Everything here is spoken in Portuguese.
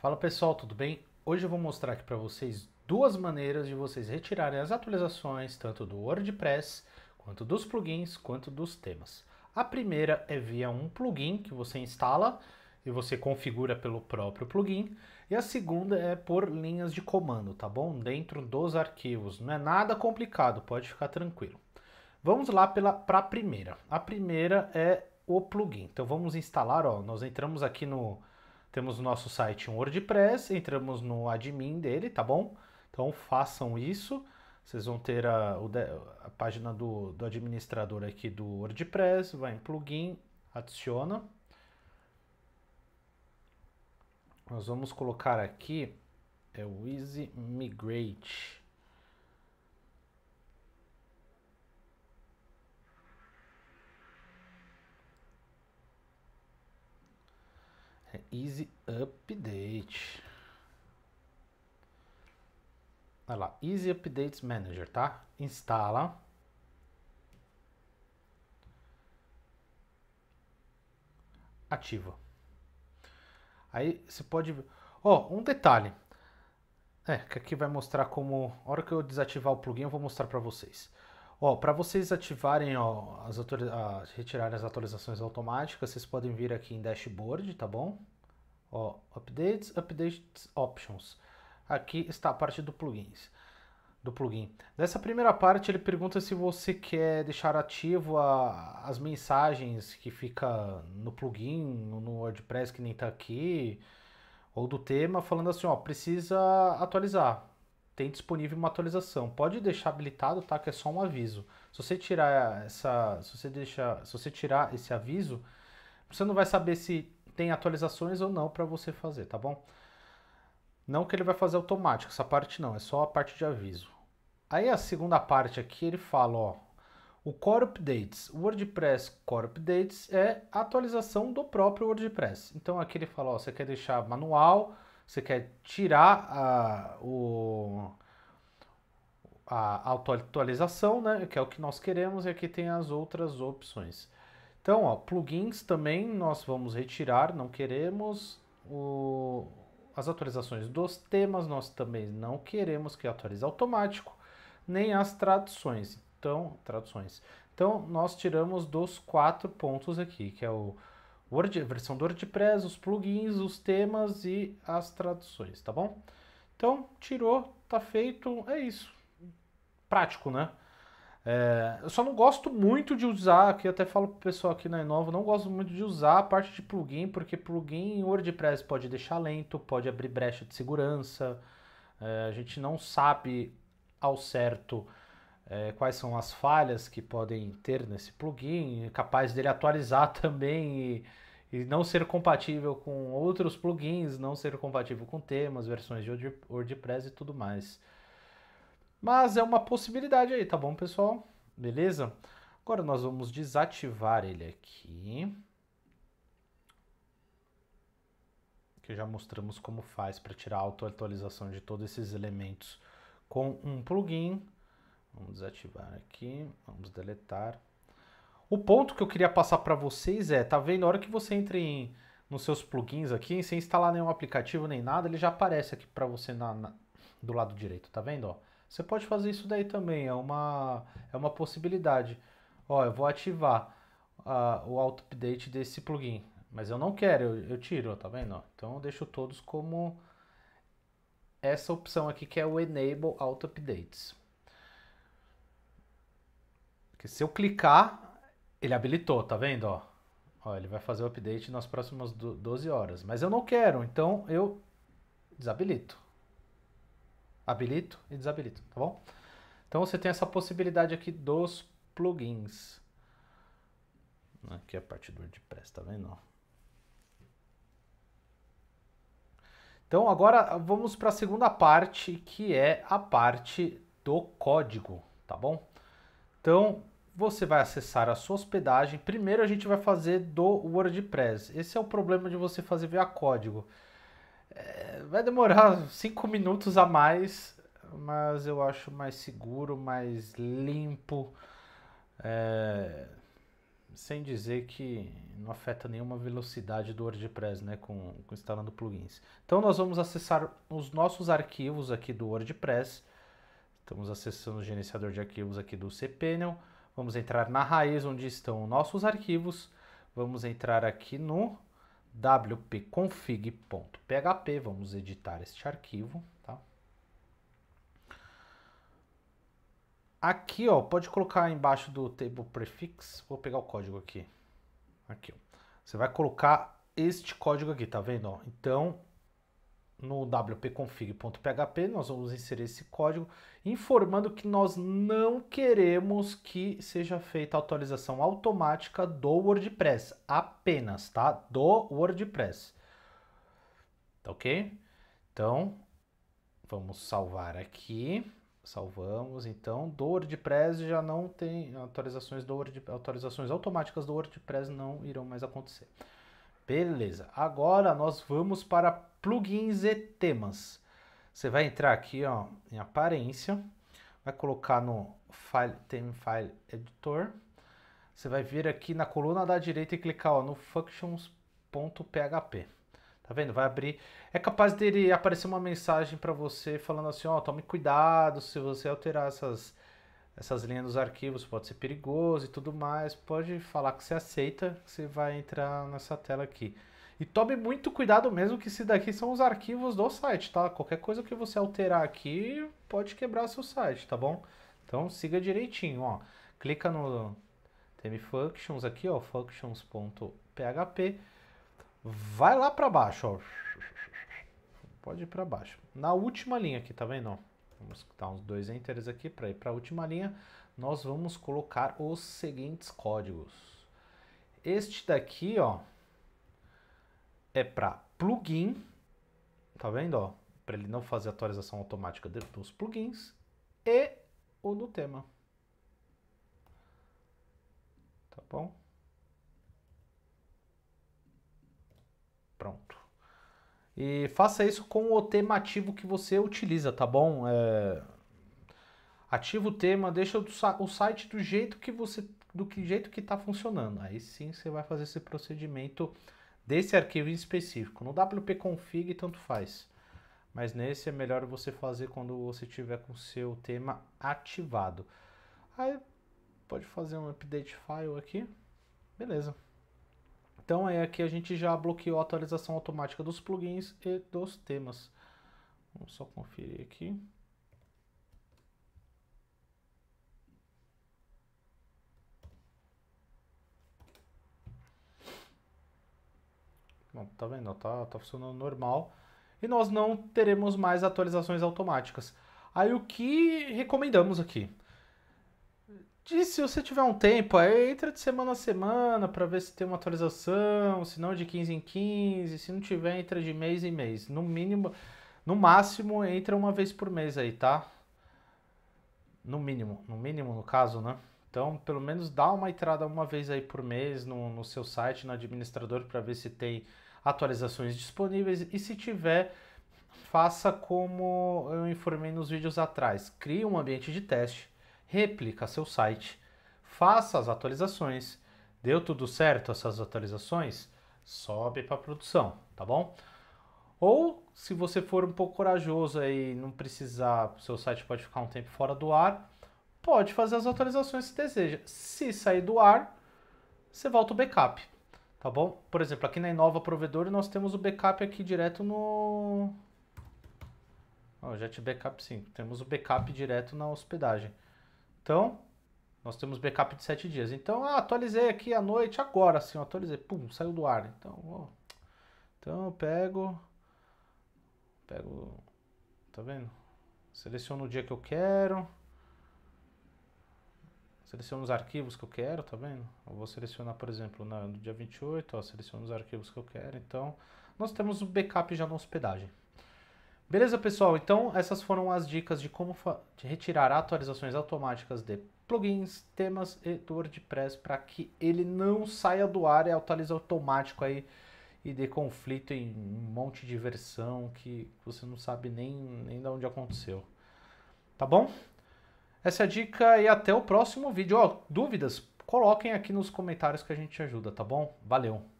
Fala pessoal, tudo bem? Hoje eu vou mostrar aqui para vocês duas maneiras de vocês retirarem as atualizações tanto do WordPress, quanto dos plugins, quanto dos temas. A primeira é via um plugin que você instala e você configura pelo próprio plugin, e a segunda é por linhas de comando, tá bom? Dentro dos arquivos, não é nada complicado, pode ficar tranquilo. Vamos lá para a primeira. A primeira é o plugin. Então vamos instalar, ó, nós entramos aqui no temos o nosso site um WordPress, entramos no admin dele, tá bom? Então façam isso. Vocês vão ter a, a página do, do administrador aqui do WordPress, vai em plugin, adiciona. Nós vamos colocar aqui é o Easy Migrate. Easy Update. Olha lá, Easy Updates Manager, tá? Instala. Ativa. Aí você pode... Ó, oh, um detalhe. É, que aqui vai mostrar como... A hora que eu desativar o plugin, eu vou mostrar para vocês. Ó, para vocês ativarem, ó, as atualiz... ah, retirarem as atualizações automáticas, vocês podem vir aqui em Dashboard, tá bom? Ó, updates, updates options. Aqui está a parte do plugins do plugin. Nessa primeira parte ele pergunta se você quer deixar ativo a, as mensagens que fica no plugin, no WordPress que nem está aqui, ou do tema falando assim, ó, precisa atualizar. Tem disponível uma atualização. Pode deixar habilitado, tá? Que é só um aviso. Se você tirar essa, se você deixar, se você tirar esse aviso, você não vai saber se tem atualizações ou não para você fazer, tá bom? Não que ele vai fazer automático, essa parte não, é só a parte de aviso. Aí a segunda parte aqui ele fala, ó, o Core Updates, WordPress Core Updates é a atualização do próprio WordPress. Então aqui ele fala, ó, você quer deixar manual, você quer tirar a, o, a, a atualização, né, que é o que nós queremos, e aqui tem as outras opções. Então, ó, plugins também nós vamos retirar, não queremos. O... As atualizações dos temas nós também não queremos que atualize automático, nem as traduções. Então, traduções. Então, nós tiramos dos quatro pontos aqui, que é o Word, versão do WordPress, os plugins, os temas e as traduções, tá bom? Então, tirou, tá feito, é isso. Prático, né? É, eu só não gosto muito de usar, que até falo pro pessoal aqui na né, Inova, não gosto muito de usar a parte de plugin, porque plugin WordPress pode deixar lento, pode abrir brecha de segurança, é, a gente não sabe ao certo é, quais são as falhas que podem ter nesse plugin, é capaz dele atualizar também e, e não ser compatível com outros plugins, não ser compatível com temas, versões de WordPress e tudo mais. Mas é uma possibilidade aí, tá bom, pessoal? Beleza? Agora nós vamos desativar ele aqui. Que já mostramos como faz para tirar a auto-atualização de todos esses elementos com um plugin. Vamos desativar aqui, vamos deletar. O ponto que eu queria passar para vocês é, tá vendo? A hora que você entra em, nos seus plugins aqui, sem instalar nenhum aplicativo nem nada, ele já aparece aqui para você na, na, do lado direito, tá vendo? Ó? Você pode fazer isso daí também, é uma, é uma possibilidade. Ó, eu vou ativar uh, o auto-update desse plugin, mas eu não quero, eu, eu tiro, tá vendo? Então eu deixo todos como essa opção aqui que é o Enable Auto-Updates. Porque se eu clicar, ele habilitou, tá vendo? Ó, ó ele vai fazer o update nas próximas 12 horas. Mas eu não quero, então eu desabilito habilito e desabilito, tá bom? Então você tem essa possibilidade aqui dos plugins. Aqui é a parte do WordPress, tá vendo? Então agora vamos para a segunda parte, que é a parte do código, tá bom? Então você vai acessar a sua hospedagem. Primeiro a gente vai fazer do WordPress. Esse é o problema de você fazer via código. É, vai demorar cinco minutos a mais, mas eu acho mais seguro, mais limpo. É, sem dizer que não afeta nenhuma velocidade do WordPress, né, com, com, instalando plugins. Então nós vamos acessar os nossos arquivos aqui do WordPress. Estamos acessando o gerenciador de arquivos aqui do cPanel. Vamos entrar na raiz onde estão nossos arquivos. Vamos entrar aqui no wp-config.php, vamos editar este arquivo, tá? Aqui, ó, pode colocar embaixo do table prefix, vou pegar o código aqui. Aqui, ó. Você vai colocar este código aqui, tá vendo, ó? Então, no wp-config.php, nós vamos inserir esse código informando que nós não queremos que seja feita a atualização automática do WordPress, apenas, tá? Do WordPress. Tá ok? Então, vamos salvar aqui. Salvamos, então, do WordPress já não tem atualizações do WordPress, atualizações automáticas do WordPress não irão mais acontecer. Beleza, agora nós vamos para plugins e temas. Você vai entrar aqui ó, em aparência, vai colocar no file, theme file editor. Você vai vir aqui na coluna da direita e clicar ó, no functions.php. Tá vendo? Vai abrir. É capaz dele aparecer uma mensagem para você falando assim, ó, tome cuidado se você alterar essas essas linhas dos arquivos pode ser perigoso e tudo mais. Pode falar que você aceita, que você vai entrar nessa tela aqui. E tome muito cuidado mesmo que isso daqui são os arquivos do site, tá? Qualquer coisa que você alterar aqui pode quebrar seu site, tá bom? Então siga direitinho, ó. Clica no teme functions aqui, ó, functions.php. Vai lá para baixo, ó. Pode ir para baixo. Na última linha aqui, tá vendo? vamos dar uns dois enters aqui para ir para a última linha, nós vamos colocar os seguintes códigos. Este daqui, ó, é para plugin, tá vendo, ó, para ele não fazer atualização automática dos plugins e o do tema. Tá bom? E faça isso com o tema ativo que você utiliza, tá bom? É... Ativa o tema, deixa o site do jeito que você do que jeito que está funcionando. Aí sim você vai fazer esse procedimento desse arquivo em específico. No wp-config tanto faz. Mas nesse é melhor você fazer quando você tiver com o seu tema ativado. Aí pode fazer um update file aqui. Beleza. Então é aqui a gente já bloqueou a atualização automática dos plugins e dos temas. Vamos só conferir aqui. Bom, tá vendo? Tá, tá funcionando normal. E nós não teremos mais atualizações automáticas. Aí o que recomendamos aqui? E se você tiver um tempo, aí entra de semana a semana para ver se tem uma atualização, se não de 15 em 15, se não tiver, entra de mês em mês. No mínimo, no máximo, entra uma vez por mês aí, tá? No mínimo, no mínimo no caso, né? Então, pelo menos dá uma entrada uma vez aí por mês no, no seu site, no administrador, para ver se tem atualizações disponíveis. E se tiver, faça como eu informei nos vídeos atrás. Crie um ambiente de teste replica seu site, faça as atualizações, deu tudo certo essas atualizações, sobe para produção, tá bom? Ou se você for um pouco corajoso e não precisar, seu site pode ficar um tempo fora do ar, pode fazer as atualizações que deseja. Se sair do ar, você volta o backup, tá bom? Por exemplo, aqui na Inova Provedor nós temos o backup aqui direto no... Oh, Jet Backup 5, temos o backup direto na hospedagem. Então, nós temos backup de 7 dias. Então, ah, atualizei aqui à noite, agora assim, atualizei. Pum, saiu do ar. Então, Então, eu pego... Pego... Tá vendo? Seleciono o dia que eu quero. Seleciono os arquivos que eu quero, tá vendo? Eu vou selecionar, por exemplo, no dia 28, ó, seleciono os arquivos que eu quero. Então, nós temos o backup já na hospedagem. Beleza, pessoal? Então, essas foram as dicas de como de retirar atualizações automáticas de plugins, temas e do WordPress para que ele não saia do ar e atualize automático aí e dê conflito em um monte de versão que você não sabe nem, nem de onde aconteceu. Tá bom? Essa é a dica e até o próximo vídeo. dúvidas? Coloquem aqui nos comentários que a gente ajuda, tá bom? Valeu!